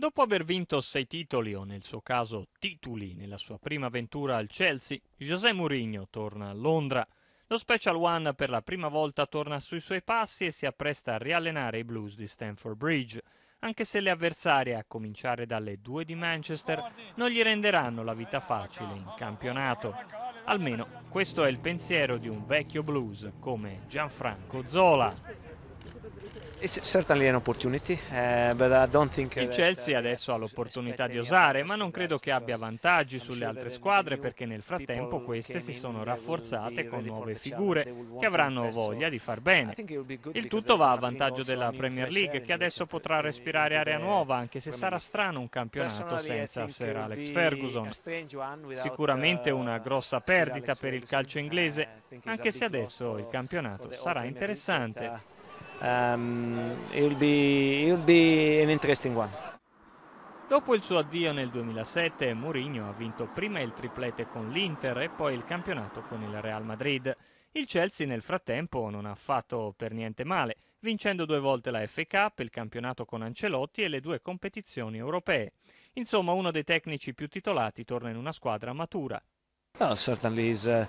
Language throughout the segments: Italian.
Dopo aver vinto sei titoli, o nel suo caso titoli, nella sua prima avventura al Chelsea, José Mourinho torna a Londra. Lo Special One per la prima volta torna sui suoi passi e si appresta a riallenare i Blues di Stamford Bridge, anche se le avversarie, a cominciare dalle due di Manchester, non gli renderanno la vita facile in campionato. Almeno questo è il pensiero di un vecchio blues come Gianfranco Zola. Eh, eh, il Chelsea eh, adesso ha l'opportunità di osare, ma non credo che abbia vantaggi sulle altre squadre perché nel frattempo queste si sono rafforzate con nuove figure che avranno voglia di far bene. Il tutto va a vantaggio della Premier League che adesso potrà respirare aria nuova anche se sarà strano un campionato senza Sir Alex Ferguson. Sicuramente una uh, grossa perdita per il calcio inglese, anche se adesso il campionato sarà interessante. Uh, um, it'll, be, it'll be an interesting one. Dopo il suo addio nel 2007, Mourinho ha vinto prima il triplete con l'Inter e poi il campionato con il Real Madrid. Il Chelsea nel frattempo non ha fatto per niente male, vincendo due volte la FA Cup, il campionato con Ancelotti e le due competizioni europee. Insomma, uno dei tecnici più titolati torna in una squadra matura. Well, certainly he's a,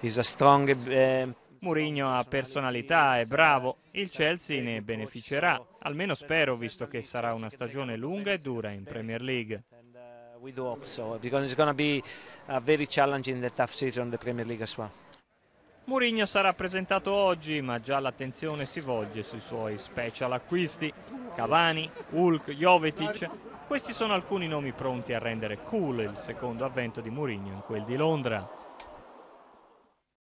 he's a strong, uh... Mourinho ha personalità, è bravo, il certo Chelsea ne beneficerà, almeno spero visto che sarà una stagione lunga e dura in Premier League. Uh, We do hope so because it's going to be a very challenging and tough season the Premier League as well. Mourinho sarà presentato oggi, ma già l'attenzione si volge sui suoi special acquisti. Cavani, Hulk, Jovetic. Questi sono alcuni nomi pronti a rendere cool il secondo avvento di Mourinho in quel di Londra.